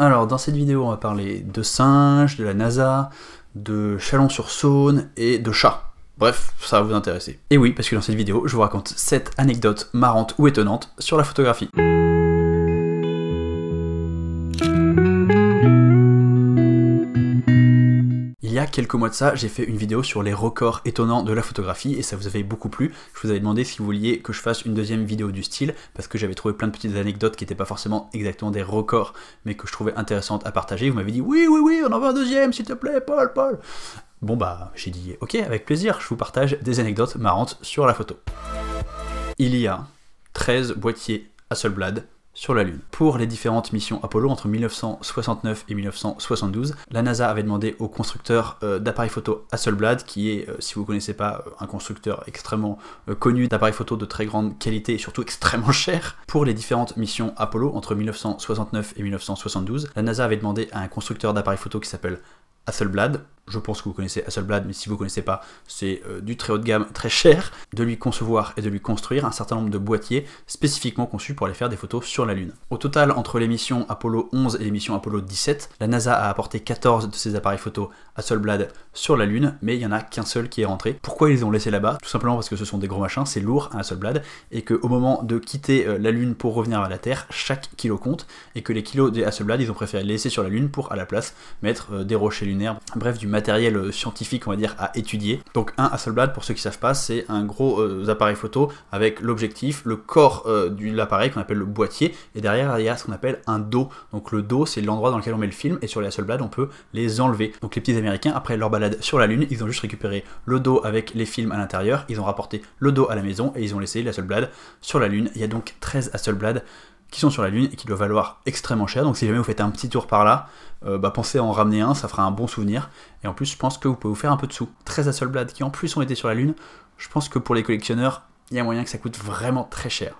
Alors, dans cette vidéo, on va parler de singes, de la NASA, de Chalon-sur-Saône et de chats. Bref, ça va vous intéresser. Et oui, parce que dans cette vidéo, je vous raconte 7 anecdotes marrantes ou étonnantes sur la photographie. quelques mois de ça, j'ai fait une vidéo sur les records étonnants de la photographie et ça vous avait beaucoup plu. Je vous avais demandé si vous vouliez que je fasse une deuxième vidéo du style parce que j'avais trouvé plein de petites anecdotes qui n'étaient pas forcément exactement des records mais que je trouvais intéressantes à partager. Vous m'avez dit oui, oui, oui, on en veut un deuxième, s'il te plaît, Paul, Paul. Bon bah j'ai dit ok avec plaisir, je vous partage des anecdotes marrantes sur la photo. Il y a 13 boîtiers Hasselblad sur la Lune. Pour les différentes missions Apollo, entre 1969 et 1972, la NASA avait demandé au constructeur euh, d'appareils photo Hasselblad, qui est, euh, si vous ne connaissez pas, euh, un constructeur extrêmement connu d'appareils photo de très grande qualité et surtout extrêmement cher. Pour les différentes missions Apollo, entre 1969 et 1972, la NASA avait demandé à un constructeur d'appareils photo qui s'appelle Hasselblad, je pense que vous connaissez Hasselblad, mais si vous ne connaissez pas, c'est euh, du très haut de gamme, très cher, de lui concevoir et de lui construire un certain nombre de boîtiers spécifiquement conçus pour aller faire des photos sur la Lune. Au total, entre l'émission Apollo 11 et l'émission Apollo 17, la NASA a apporté 14 de ses appareils photo Hasselblad sur la Lune, mais il n'y en a qu'un seul qui est rentré. Pourquoi ils les ont laissés là-bas Tout simplement parce que ce sont des gros machins, c'est lourd un Hasselblad, et qu'au moment de quitter euh, la Lune pour revenir à la Terre, chaque kilo compte, et que les kilos des Hasselblad, ils ont préféré les laisser sur la Lune pour à la place mettre euh, des rochers lunaires, bref, du matériel euh, scientifique, on va dire, à étudier. Donc un Hasselblad, pour ceux qui ne savent pas, c'est un gros euh, appareil photo avec l'objectif, le corps euh, de l'appareil qu'on appelle le boîtier, et derrière il y a ce qu'on appelle un dos. Donc le dos, c'est l'endroit dans lequel on met le film, et sur les Hasselblad, on peut les enlever. Donc les petits Américains, après leur balade sur la Lune, ils ont juste récupéré le dos avec les films à l'intérieur, ils ont rapporté le dos à la maison, et ils ont laissé les Hasselblad sur la Lune. Il y a donc 13 Hasselblad qui sont sur la Lune et qui doivent valoir extrêmement cher. Donc si jamais vous faites un petit tour par là, euh, bah, pensez à en ramener un, ça fera un bon souvenir. Et en plus, je pense que vous pouvez vous faire un peu de sous. 13 blade qui en plus ont été sur la Lune, je pense que pour les collectionneurs, il y a moyen que ça coûte vraiment très cher.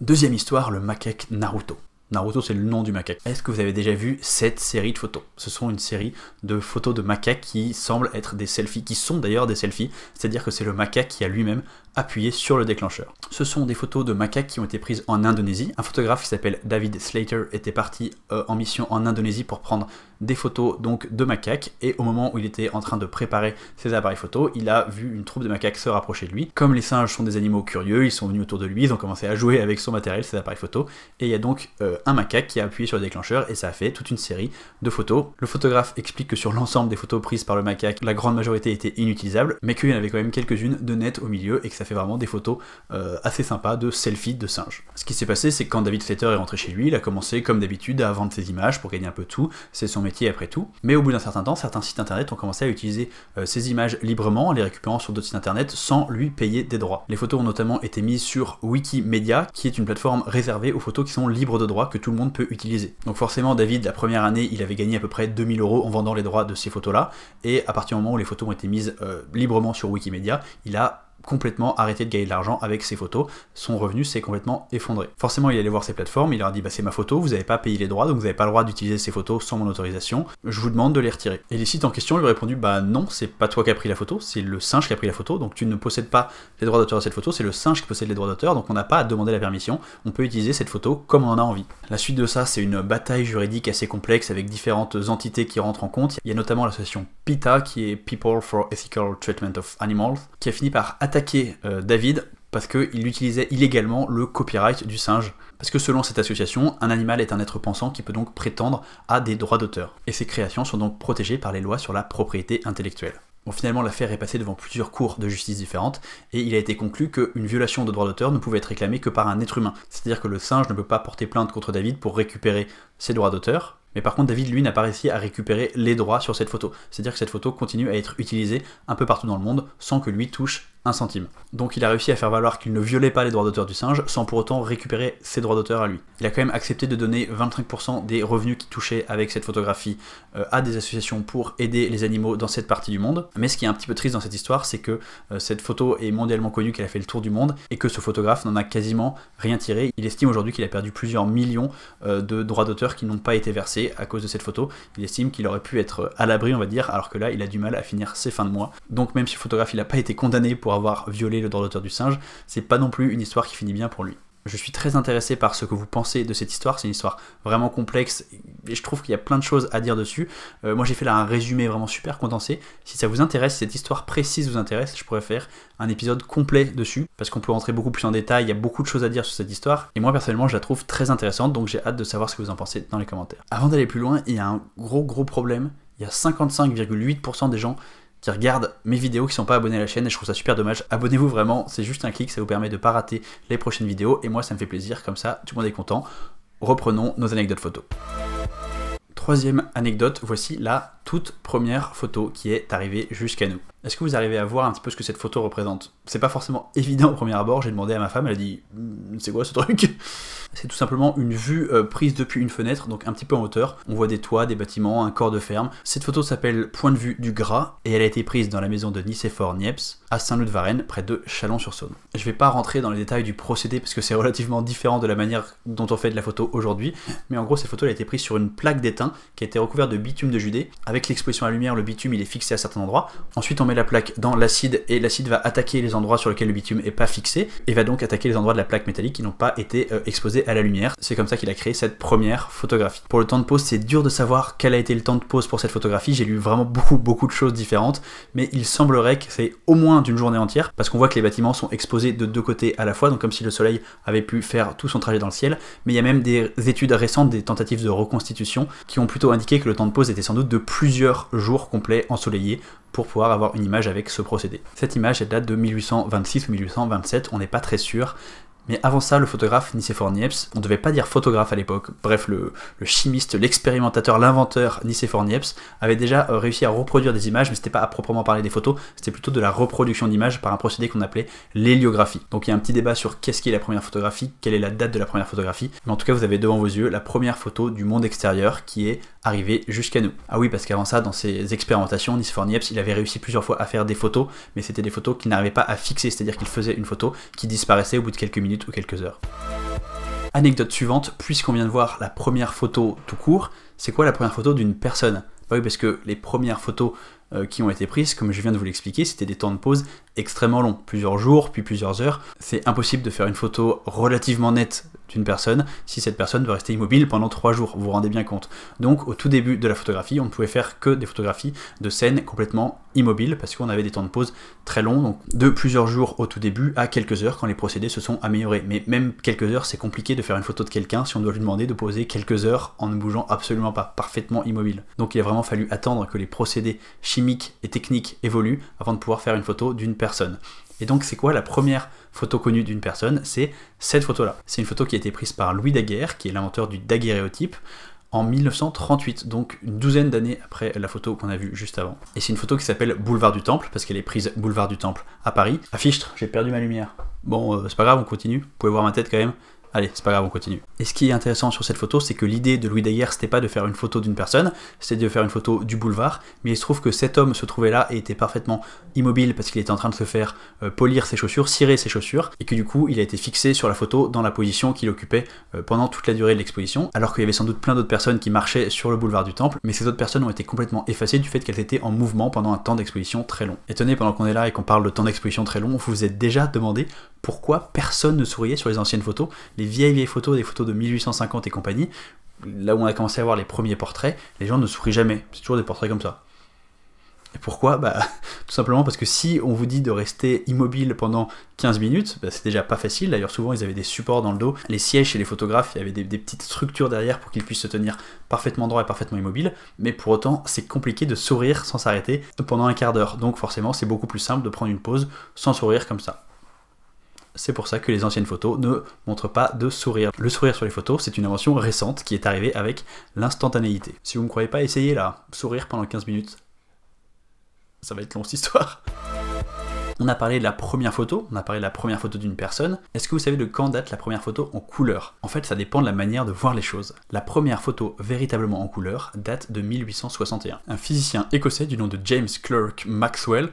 Deuxième histoire, le macaque Naruto. Naruto, c'est le nom du macaque. Est-ce que vous avez déjà vu cette série de photos Ce sont une série de photos de macaques qui semblent être des selfies, qui sont d'ailleurs des selfies, c'est-à-dire que c'est le macaque qui a lui-même appuyé sur le déclencheur. Ce sont des photos de macaques qui ont été prises en Indonésie. Un photographe qui s'appelle David Slater était parti euh, en mission en Indonésie pour prendre des photos donc de macaques et au moment où il était en train de préparer ses appareils photo, il a vu une troupe de macaques se rapprocher de lui. Comme les singes sont des animaux curieux, ils sont venus autour de lui, ils ont commencé à jouer avec son matériel, ses appareils photo et il y a donc euh, un macaque qui a appuyé sur le déclencheur et ça a fait toute une série de photos. Le photographe explique que sur l'ensemble des photos prises par le macaque, la grande majorité était inutilisable, mais qu'il y en avait quand même quelques-unes de nettes au milieu et que fait vraiment des photos euh, assez sympas de selfies de singes. Ce qui s'est passé, c'est que quand David Slater est rentré chez lui, il a commencé comme d'habitude à vendre ses images pour gagner un peu tout, c'est son métier après tout. Mais au bout d'un certain temps, certains sites internet ont commencé à utiliser euh, ces images librement en les récupérant sur d'autres sites internet sans lui payer des droits. Les photos ont notamment été mises sur Wikimedia, qui est une plateforme réservée aux photos qui sont libres de droits que tout le monde peut utiliser. Donc forcément, David, la première année, il avait gagné à peu près 2000 euros en vendant les droits de ces photos-là, et à partir du moment où les photos ont été mises euh, librement sur Wikimedia, il a complètement arrêté de gagner de l'argent avec ses photos. Son revenu s'est complètement effondré. Forcément, il est allé voir ces plateformes, il leur a dit bah, c'est ma photo, vous n'avez pas payé les droits, donc vous n'avez pas le droit d'utiliser ces photos sans mon autorisation, je vous demande de les retirer. Et les sites en question lui ont répondu bah non, c'est pas toi qui as pris la photo, c'est le singe qui a pris la photo, donc tu ne possèdes pas les droits d'auteur de cette photo, c'est le singe qui possède les droits d'auteur, donc on n'a pas à demander la permission, on peut utiliser cette photo comme on en a envie. La suite de ça, c'est une bataille juridique assez complexe avec différentes entités qui rentrent en compte. Il y a notamment l'association PETA, qui est People for Ethical Treatment of Animals, qui a fini par attaquer euh, David parce qu'il utilisait illégalement le copyright du singe. Parce que selon cette association, un animal est un être pensant qui peut donc prétendre à des droits d'auteur. Et ses créations sont donc protégées par les lois sur la propriété intellectuelle. Bon, finalement, l'affaire est passée devant plusieurs cours de justice différentes, et il a été conclu qu'une violation de droit d'auteur ne pouvait être réclamée que par un être humain. C'est-à-dire que le singe ne peut pas porter plainte contre David pour récupérer ses droits d'auteur, mais par contre, David, lui, n'a pas réussi à récupérer les droits sur cette photo. C'est-à-dire que cette photo continue à être utilisée un peu partout dans le monde sans que lui touche un centime. Donc il a réussi à faire valoir qu'il ne violait pas les droits d'auteur du singe sans pour autant récupérer ses droits d'auteur à lui. Il a quand même accepté de donner 25% des revenus qui touchaient avec cette photographie euh, à des associations pour aider les animaux dans cette partie du monde. Mais ce qui est un petit peu triste dans cette histoire, c'est que euh, cette photo est mondialement connue, qu'elle a fait le tour du monde et que ce photographe n'en a quasiment rien tiré. Il estime aujourd'hui qu'il a perdu plusieurs millions euh, de droits d'auteur qui n'ont pas été versés à cause de cette photo. Il estime qu'il aurait pu être à l'abri, on va dire, alors que là, il a du mal à finir ses fins de mois. Donc même si le photographe, n'a pas été condamné pour avoir violé le droit d'auteur du singe, c'est pas non plus une histoire qui finit bien pour lui. Je suis très intéressé par ce que vous pensez de cette histoire. C'est une histoire vraiment complexe et je trouve qu'il y a plein de choses à dire dessus. Euh, moi, j'ai fait là un résumé vraiment super condensé. Si ça vous intéresse, si cette histoire précise vous intéresse, je pourrais faire un épisode complet dessus parce qu'on peut rentrer beaucoup plus en détail. Il y a beaucoup de choses à dire sur cette histoire et moi personnellement, je la trouve très intéressante donc j'ai hâte de savoir ce que vous en pensez dans les commentaires. Avant d'aller plus loin, il y a un gros gros problème. Il y a 55,8% des gens qui regardent mes vidéos qui sont pas abonnés à la chaîne et je trouve ça super dommage. Abonnez-vous vraiment, c'est juste un clic, ça vous permet de pas rater les prochaines vidéos et moi ça me fait plaisir, comme ça tout le monde est content. Reprenons nos anecdotes photos. Troisième anecdote, voici la toute première photo qui est arrivée jusqu'à nous. Est-ce que vous arrivez à voir un petit peu ce que cette photo représente C'est pas forcément évident au premier abord, j'ai demandé à ma femme, elle a dit hmm, c'est quoi ce truc c'est tout simplement une vue euh, prise depuis une fenêtre, donc un petit peu en hauteur. On voit des toits, des bâtiments, un corps de ferme. Cette photo s'appelle Point de vue du Gras et elle a été prise dans la maison de Nicéphore Niepce à saint loup de varennes près de Chalon-sur-Saône. Je ne vais pas rentrer dans les détails du procédé parce que c'est relativement différent de la manière dont on fait de la photo aujourd'hui, mais en gros cette photo a été prise sur une plaque d'étain qui a été recouverte de bitume de Judée. Avec l'exposition à la lumière, le bitume il est fixé à certains endroits. Ensuite on met la plaque dans l'acide et l'acide va attaquer les endroits sur lesquels le bitume n'est pas fixé et va donc attaquer les endroits de la plaque métallique qui n'ont pas été euh, exposés à la lumière. C'est comme ça qu'il a créé cette première photographie. Pour le temps de pose, c'est dur de savoir quel a été le temps de pose pour cette photographie. J'ai lu vraiment beaucoup beaucoup de choses différentes, mais il semblerait que c'est au moins d'une journée entière, parce qu'on voit que les bâtiments sont exposés de deux côtés à la fois, donc comme si le soleil avait pu faire tout son trajet dans le ciel, mais il y a même des études récentes, des tentatives de reconstitution, qui ont plutôt indiqué que le temps de pause était sans doute de plusieurs jours complets ensoleillés, pour pouvoir avoir une image avec ce procédé. Cette image, elle date de 1826 ou 1827, on n'est pas très sûr, mais avant ça, le photographe Nicéphore Niepce, on ne devait pas dire photographe à l'époque, bref, le, chimiste, l'expérimentateur, l'inventeur Nicéphore Niepce avait déjà euh, réussi à reproduire des images, mais c'était pas à proprement parler des photos, c'était plutôt de la reproduction d'images par un procédé qu'on appelait l'héliographie. Donc il y a un petit débat sur qu'est-ce qui est la première photographie, quelle est la date de la première photographie, mais en tout cas vous avez devant vos yeux la première photo du monde extérieur qui est arrivée jusqu'à nous. Ah oui, parce qu'avant ça, dans ses expérimentations, Nicéphore Niepce, il avait réussi plusieurs fois à faire des photos, mais c'était des photos qu'il n'arrivait pas à fixer, c'est-à-dire qu'il faisait une photo qui disparaissait au bout de quelques minutes ou quelques heures. Anecdote suivante, puisqu'on vient de voir la première photo tout court, c'est quoi la première photo d'une personne bah parce que les premières photos euh, qui ont été prises, comme je viens de vous l'expliquer, c'était des temps de pause extrêmement longs, plusieurs jours, puis plusieurs heures. C'est impossible de faire une photo relativement nette personne si cette personne doit rester immobile pendant trois jours. Vous vous rendez bien compte. Donc au tout début de la photographie, on ne pouvait faire que des photographies de scènes complètement immobiles parce qu'on avait des temps de pause très longs, donc de plusieurs jours au tout début à quelques heures quand les procédés se sont améliorés. Mais même quelques heures, c'est compliqué de faire une photo de quelqu'un si on doit lui demander de poser quelques heures en ne bougeant absolument pas, parfaitement immobile. Donc il a vraiment fallu attendre que les procédés chimiques et techniques évoluent avant de pouvoir faire une photo d'une personne. Et donc c'est quoi la première photo connue d'une personne, c'est cette photo-là. C'est une photo qui a été prise par Louis Daguerre, qui est l'inventeur du daguerréotype, en 1938, donc une douzaine d'années après la photo qu'on a vue juste avant. Et c'est une photo qui s'appelle Boulevard du Temple, parce qu'elle est prise Boulevard du Temple à Paris. À j'ai perdu ma lumière. Bon, euh, c'est pas grave, on continue. Vous pouvez voir ma tête quand même. Allez, c'est pas grave, on continue. Et ce qui est intéressant sur cette photo, c'est que l'idée de Louis Daguerre, c'était pas de faire une photo d'une personne, c'était de faire une photo du boulevard, mais il se trouve que cet homme se trouvait là et était parfaitement immobile parce qu'il était en train de se faire euh, polir ses chaussures, cirer ses chaussures, et que du coup, il a été fixé sur la photo dans la position qu'il occupait euh, pendant toute la durée de l'exposition, alors qu'il y avait sans doute plein d'autres personnes qui marchaient sur le boulevard du Temple, mais ces autres personnes ont été complètement effacées du fait qu'elles étaient en mouvement pendant un temps d'exposition très long. Et pendant qu'on est là et qu'on parle de temps d'exposition très long, vous vous êtes déjà demandé pourquoi personne ne souriait sur les anciennes photos vieilles vieilles photos, des photos de 1850 et compagnie, là où on a commencé à voir les premiers portraits, les gens ne sourient jamais. C'est toujours des portraits comme ça. Et pourquoi Bah tout simplement parce que si on vous dit de rester immobile pendant 15 minutes, bah, c'est déjà pas facile. D'ailleurs souvent ils avaient des supports dans le dos. Les sièges chez les photographes, il y avait des, des petites structures derrière pour qu'ils puissent se tenir parfaitement droit et parfaitement immobile. Mais pour autant c'est compliqué de sourire sans s'arrêter pendant un quart d'heure. Donc forcément c'est beaucoup plus simple de prendre une pause sans sourire comme ça. C'est pour ça que les anciennes photos ne montrent pas de sourire. Le sourire sur les photos, c'est une invention récente qui est arrivée avec l'instantanéité. Si vous ne me croyez pas, essayez là. Sourire pendant 15 minutes. Ça va être long cette histoire. On a parlé de la première photo, on a parlé de la première photo d'une personne. Est-ce que vous savez de quand date la première photo en couleur En fait, ça dépend de la manière de voir les choses. La première photo véritablement en couleur date de 1861. Un physicien écossais du nom de James Clerk Maxwell.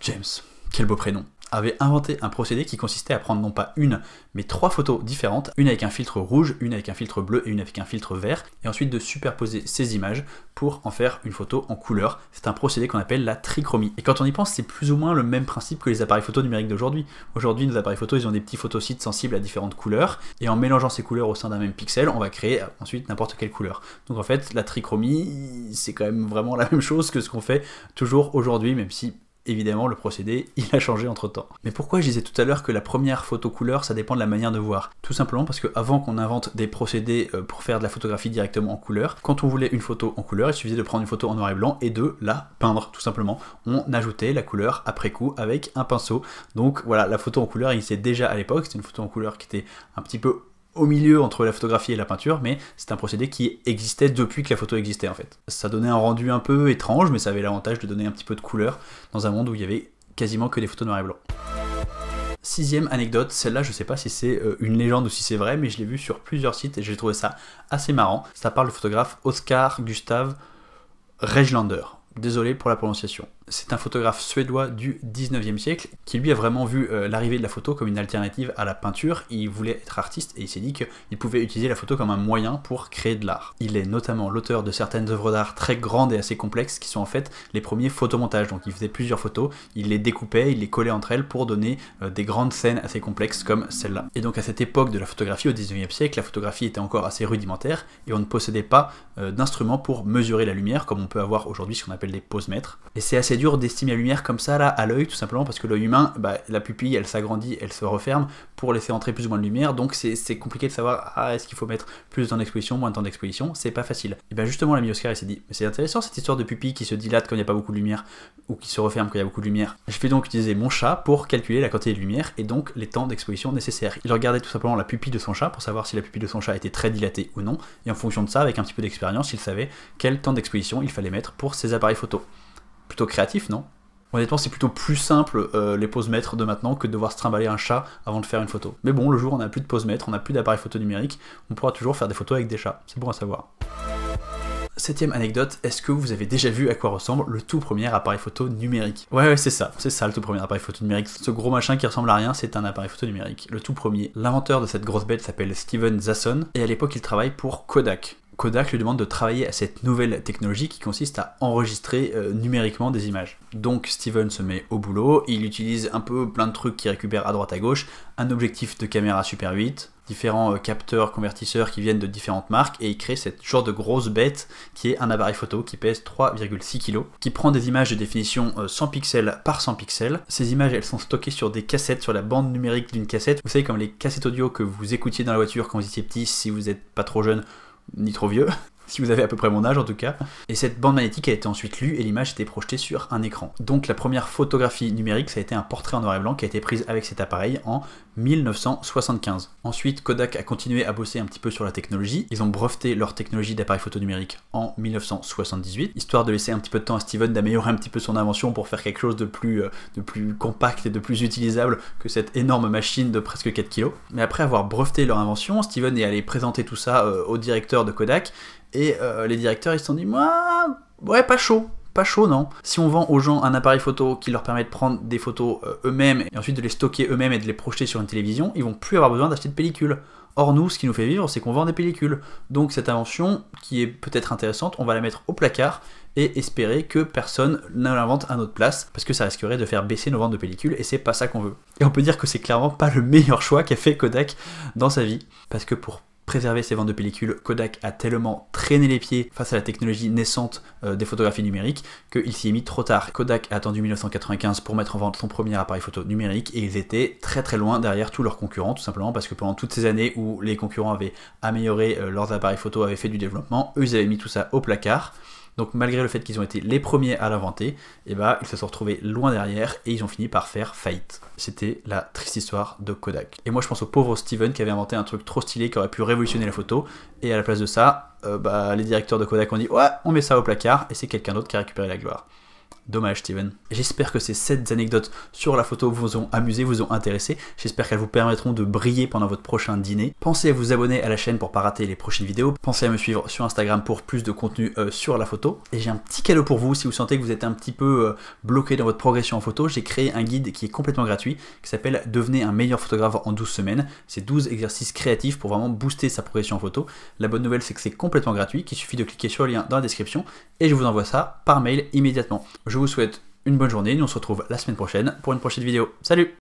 James, quel beau prénom avait inventé un procédé qui consistait à prendre non pas une, mais trois photos différentes, une avec un filtre rouge, une avec un filtre bleu et une avec un filtre vert, et ensuite de superposer ces images pour en faire une photo en couleur. C'est un procédé qu'on appelle la trichromie. Et quand on y pense, c'est plus ou moins le même principe que les appareils photo numériques d'aujourd'hui. Aujourd'hui, nos appareils photo, ils ont des petits photosites sensibles à différentes couleurs, et en mélangeant ces couleurs au sein d'un même pixel, on va créer ensuite n'importe quelle couleur. Donc en fait, la trichromie, c'est quand même vraiment la même chose que ce qu'on fait toujours aujourd'hui, même si Évidemment, le procédé, il a changé entre temps. Mais pourquoi je disais tout à l'heure que la première photo couleur, ça dépend de la manière de voir Tout simplement parce que avant qu'on invente des procédés euh, pour faire de la photographie directement en couleur, quand on voulait une photo en couleur, il suffisait de prendre une photo en noir et blanc et de la peindre, tout simplement. On ajoutait la couleur après coup avec un pinceau. Donc voilà, la photo en couleur existait déjà à l'époque. C'était une photo en couleur qui était un petit peu au milieu entre la photographie et la peinture, mais c'est un procédé qui existait depuis que la photo existait en fait. Ça donnait un rendu un peu étrange, mais ça avait l'avantage de donner un petit peu de couleur dans un monde où il y avait quasiment que des photos noir et blanc. Sixième anecdote, celle-là je sais pas si c'est euh, une légende ou si c'est vrai, mais je l'ai vue sur plusieurs sites et j'ai trouvé ça assez marrant. Ça parle du photographe Oscar Gustave Regelander. Désolé pour la prononciation c'est un photographe suédois du 19e siècle qui lui a vraiment vu euh, l'arrivée de la photo comme une alternative à la peinture. Il voulait être artiste et il s'est dit qu'il pouvait utiliser la photo comme un moyen pour créer de l'art. Il est notamment l'auteur de certaines œuvres d'art très grandes et assez complexes qui sont en fait les premiers photomontages. Donc il faisait plusieurs photos, il les découpait, il les collait entre elles pour donner euh, des grandes scènes assez complexes comme celle-là. Et donc à cette époque de la photographie au 19e siècle, la photographie était encore assez rudimentaire et on ne possédait pas euh, d'instruments pour mesurer la lumière comme on peut avoir aujourd'hui ce qu'on appelle des posemètres. Et c'est assez d'estimer la lumière comme ça, là, à l'œil, tout simplement parce que l'œil humain, bah, la pupille, elle s'agrandit, elle se referme pour laisser entrer plus ou moins de lumière. Donc c'est compliqué de savoir, ah, est-ce qu'il faut mettre plus de temps d'exposition, moins de temps d'exposition C'est pas facile. Et bien justement, l'ami Oscar, il s'est dit, mais c'est intéressant cette histoire de pupille qui se dilate quand il n'y a pas beaucoup de lumière ou qui se referme quand il y a beaucoup de lumière. Je vais donc utiliser mon chat pour calculer la quantité de lumière et donc les temps d'exposition nécessaires. Il regardait tout simplement la pupille de son chat pour savoir si la pupille de son chat était très dilatée ou non. Et en fonction de ça, avec un petit peu d'expérience, il savait quel temps d'exposition il fallait mettre pour ses appareils photo plutôt créatif, non Honnêtement, c'est plutôt plus simple euh, les poses maîtres de maintenant que de devoir se trimballer un chat avant de faire une photo. Mais bon, le jour où on n'a plus de pose maîtres, on n'a plus d'appareil photo numérique, on pourra toujours faire des photos avec des chats. C'est bon à savoir. Septième anecdote, est-ce que vous avez déjà vu à quoi ressemble le tout premier appareil photo numérique Ouais, ouais, c'est ça, c'est ça le tout premier appareil photo numérique. Ce gros machin qui ressemble à rien, c'est un appareil photo numérique, le tout premier. L'inventeur de cette grosse bête s'appelle Steven Zasson, et à l'époque il travaille pour Kodak. Kodak lui demande de travailler à cette nouvelle technologie qui consiste à enregistrer euh, numériquement des images. Donc Steven se met au boulot, il utilise un peu plein de trucs qu'il récupère à droite à gauche, un objectif de caméra Super 8, différents euh, capteurs, convertisseurs qui viennent de différentes marques et il crée cette genre de grosse bête qui est un appareil photo qui pèse 3,6 kg, qui prend des images de définition 100 euh, pixels par 100 pixels. Ces images, elles sont stockées sur des cassettes, sur la bande numérique d'une cassette. Vous savez, comme les cassettes audio que vous écoutiez dans la voiture quand vous étiez petit, si vous n'êtes pas trop jeune, ni trop vieux si vous avez à peu près mon âge en tout cas. Et cette bande magnétique a été ensuite lue et l'image était projetée sur un écran. Donc la première photographie numérique, ça a été un portrait en noir et blanc qui a été prise avec cet appareil en 1975. Ensuite, Kodak a continué à bosser un petit peu sur la technologie. Ils ont breveté leur technologie d'appareil photo numérique en 1978, histoire de laisser un petit peu de temps à Steven d'améliorer un petit peu son invention pour faire quelque chose de plus, euh, de plus compact et de plus utilisable que cette énorme machine de presque 4 kg. Mais après avoir breveté leur invention, Steven est allé présenter tout ça euh, au directeur de Kodak et euh, les directeurs, ils se sont dit, moi, ouais, pas chaud. Pas chaud, non. Si on vend aux gens un appareil photo qui leur permet de prendre des photos euh, eux-mêmes et ensuite de les stocker eux-mêmes et de les projeter sur une télévision, ils vont plus avoir besoin d'acheter de pellicules. Or, nous, ce qui nous fait vivre, c'est qu'on vend des pellicules. Donc, cette invention, qui est peut-être intéressante, on va la mettre au placard et espérer que personne ne l'invente à notre place, parce que ça risquerait de faire baisser nos ventes de pellicules, et c'est pas ça qu'on veut. Et on peut dire que c'est clairement pas le meilleur choix qu'a fait Kodak dans sa vie, parce que pour préserver ses ventes de pellicules, Kodak a tellement traîné les pieds face à la technologie naissante euh, des photographies numériques qu'il s'y est mis trop tard. Kodak a attendu 1995 pour mettre en vente son premier appareil photo numérique et ils étaient très très loin derrière tous leurs concurrents, tout simplement parce que pendant toutes ces années où les concurrents avaient amélioré euh, leurs appareils photo, avaient fait du développement, eux ils avaient mis tout ça au placard donc malgré le fait qu'ils ont été les premiers à l'inventer, eh ben, ils se sont retrouvés loin derrière et ils ont fini par faire faillite. C'était la triste histoire de Kodak. Et moi je pense au pauvre Steven qui avait inventé un truc trop stylé qui aurait pu révolutionner la photo, et à la place de ça, euh, bah, les directeurs de Kodak ont dit ouais on met ça au placard et c'est quelqu'un d'autre qui a récupéré la gloire. Dommage Steven. J'espère que ces 7 anecdotes sur la photo vous ont amusé, vous ont intéressé. J'espère qu'elles vous permettront de briller pendant votre prochain dîner. Pensez à vous abonner à la chaîne pour ne pas rater les prochaines vidéos. Pensez à me suivre sur Instagram pour plus de contenu euh, sur la photo. Et j'ai un petit cadeau pour vous si vous sentez que vous êtes un petit peu euh, bloqué dans votre progression en photo. J'ai créé un guide qui est complètement gratuit qui s'appelle Devenez un meilleur photographe en 12 semaines. C'est 12 exercices créatifs pour vraiment booster sa progression en photo. La bonne nouvelle c'est que c'est complètement gratuit, qu'il suffit de cliquer sur le lien dans la description et je vous envoie ça par mail immédiatement je vous souhaite une bonne journée. Nous on se retrouve la semaine prochaine pour une prochaine vidéo. Salut